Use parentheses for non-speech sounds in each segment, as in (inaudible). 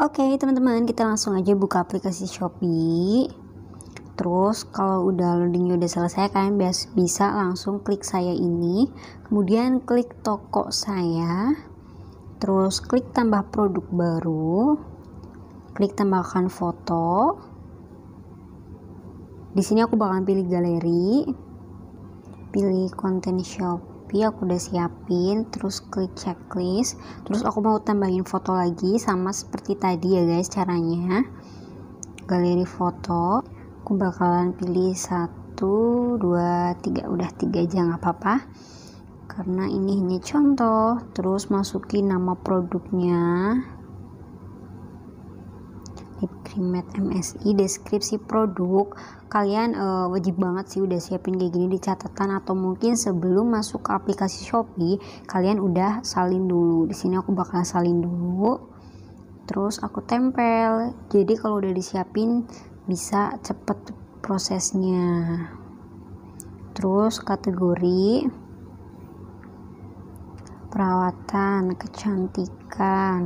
Oke okay, teman-teman kita langsung aja buka aplikasi Shopee Terus kalau udah loadingnya udah selesai kalian bisa langsung klik saya ini Kemudian klik toko saya Terus klik tambah produk baru Klik tambahkan foto di sini aku bakalan pilih galeri pilih konten shop tapi aku udah siapin terus klik checklist terus aku mau tambahin foto lagi sama seperti tadi ya guys caranya galeri foto aku bakalan pilih satu dua tiga udah tiga aja nggak apa-apa karena ini hanya contoh terus masukin nama produknya Matte MSI deskripsi produk kalian e, wajib banget sih udah siapin kayak gini di catatan atau mungkin sebelum masuk ke aplikasi Shopee kalian udah salin dulu di sini aku bakal salin dulu terus aku tempel jadi kalau udah disiapin bisa cepet prosesnya terus kategori perawatan kecantikan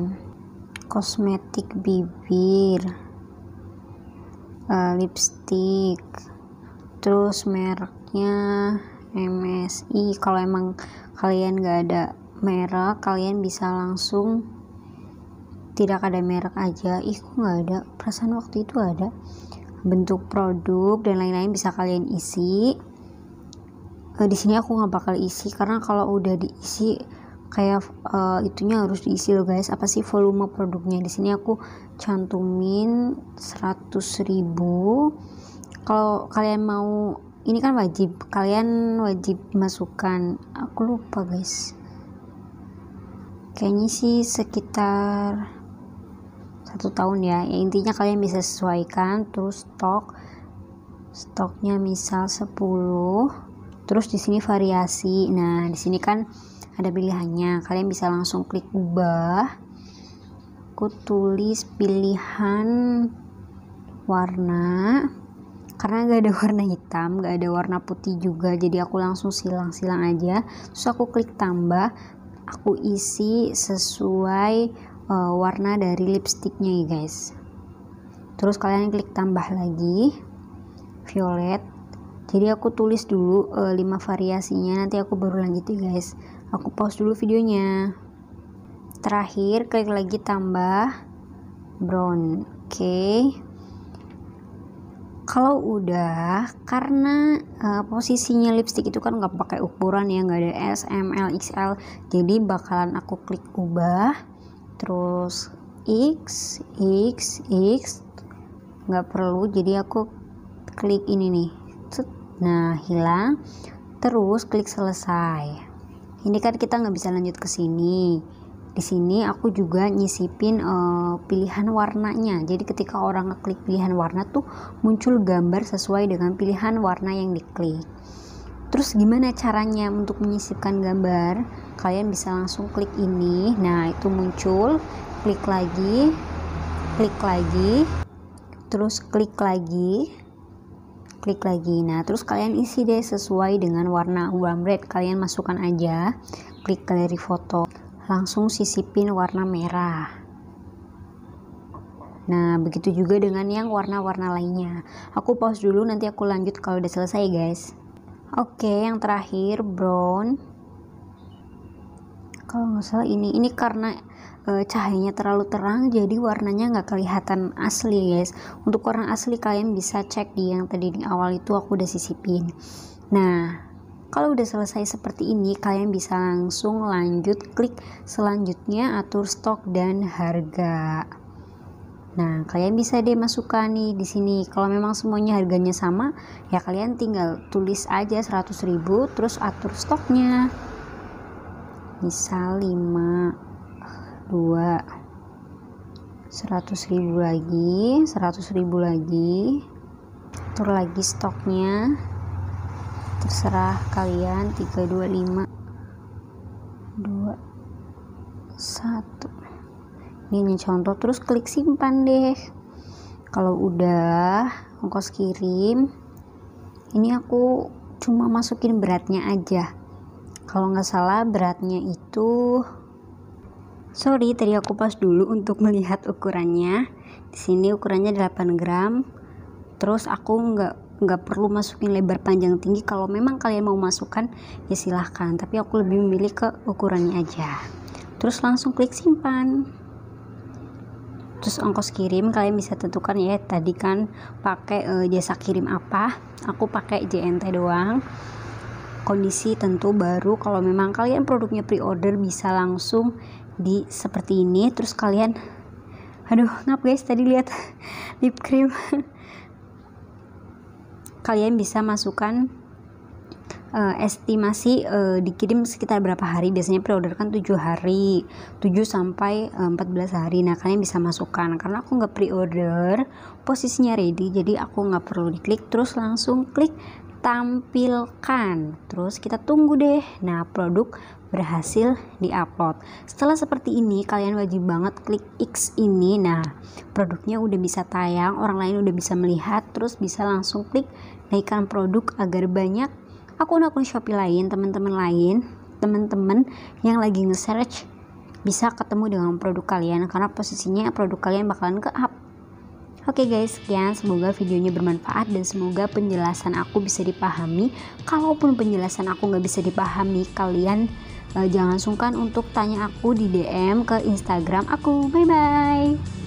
kosmetik bibir uh, eh, lipstick terus mereknya MSI kalau emang kalian gak ada merek kalian bisa langsung tidak ada merek aja ih kok gak ada perasaan waktu itu ada bentuk produk dan lain-lain bisa kalian isi uh, di sini aku nggak bakal isi karena kalau udah diisi kayak uh, itunya harus diisi loh guys apa sih volume produknya di sini aku cantumin 100.000 kalau kalian mau ini kan wajib kalian wajib masukkan aku lupa guys kayaknya sih sekitar satu tahun ya. ya intinya kalian bisa sesuaikan terus stok stoknya misal 10 terus di sini variasi nah di sini kan ada pilihannya kalian bisa langsung klik ubah aku tulis pilihan warna karena gak ada warna hitam gak ada warna putih juga jadi aku langsung silang-silang aja terus aku klik tambah aku isi sesuai uh, warna dari lipsticknya ya guys terus kalian klik tambah lagi violet jadi aku tulis dulu e, eh, 5 variasinya nanti aku baru lanjut ya guys aku pause dulu videonya terakhir klik lagi tambah brown oke okay. kalau udah karena e, posisinya lipstick itu kan nggak pakai ukuran ya nggak ada S, M, L, XL jadi bakalan aku klik ubah terus X, X, X nggak perlu jadi aku klik ini nih nah hilang terus klik selesai ini kan kita nggak bisa lanjut ke sini di sini aku juga nyisipin uh, pilihan warnanya jadi ketika orang ngeklik pilihan warna tuh muncul gambar sesuai dengan pilihan warna yang diklik terus gimana caranya untuk menyisipkan gambar kalian bisa langsung klik ini nah itu muncul klik lagi klik lagi terus klik lagi klik lagi nah terus kalian isi deh sesuai dengan warna red. kalian masukkan aja klik galeri foto langsung sisipin warna merah Nah, begitu juga dengan yang warna-warna lainnya. Aku pause dulu, nanti aku lanjut kalau udah selesai, guys. Oke, yang terakhir brown. Kalau nggak salah ini, ini karena e, cahayanya terlalu terang jadi warnanya nggak kelihatan asli guys untuk orang asli kalian bisa cek di yang tadi di awal itu aku udah sisipin nah kalau udah selesai seperti ini, kalian bisa langsung lanjut klik selanjutnya atur stok dan harga. Nah, kalian bisa deh masukkan nih di sini. Kalau memang semuanya harganya sama, ya kalian tinggal tulis aja 100.000 terus atur stoknya. Misal 5 2 100 ribu lagi 100 ribu lagi tur lagi stoknya terserah kalian 325 2 1 ini contoh terus klik simpan deh kalau udah ongkos kirim ini aku cuma masukin beratnya aja kalau nggak salah beratnya itu Sorry, tadi aku pas dulu untuk melihat ukurannya. Di sini ukurannya 8 gram. Terus aku nggak nggak perlu masukin lebar panjang tinggi. Kalau memang kalian mau masukkan, ya silahkan. Tapi aku lebih memilih ke ukurannya aja. Terus langsung klik simpan. Terus ongkos kirim kalian bisa tentukan ya. Tadi kan pakai e, jasa kirim apa? Aku pakai JNT doang kondisi tentu baru kalau memang kalian produknya pre-order bisa langsung di seperti ini terus kalian aduh ngap guys tadi lihat (laughs) lip cream (laughs) kalian bisa masukkan uh, estimasi uh, dikirim sekitar berapa hari biasanya pre-order kan 7 hari 7 sampai uh, eh, 14 hari nah kalian bisa masukkan karena aku nggak pre-order posisinya ready jadi aku nggak perlu diklik terus langsung klik tampilkan terus kita tunggu deh nah produk berhasil diupload. Setelah seperti ini, kalian wajib banget klik X ini. Nah, produknya udah bisa tayang, orang lain udah bisa melihat, terus bisa langsung klik naikkan produk agar banyak akun-akun Shopee lain, teman-teman lain, teman-teman yang lagi nge-search bisa ketemu dengan produk kalian karena posisinya produk kalian bakalan ke up Oke guys, sekian semoga videonya bermanfaat dan semoga penjelasan aku bisa dipahami. Kalaupun penjelasan aku nggak bisa dipahami, kalian uh, jangan sungkan untuk tanya aku di DM ke Instagram aku. Bye bye.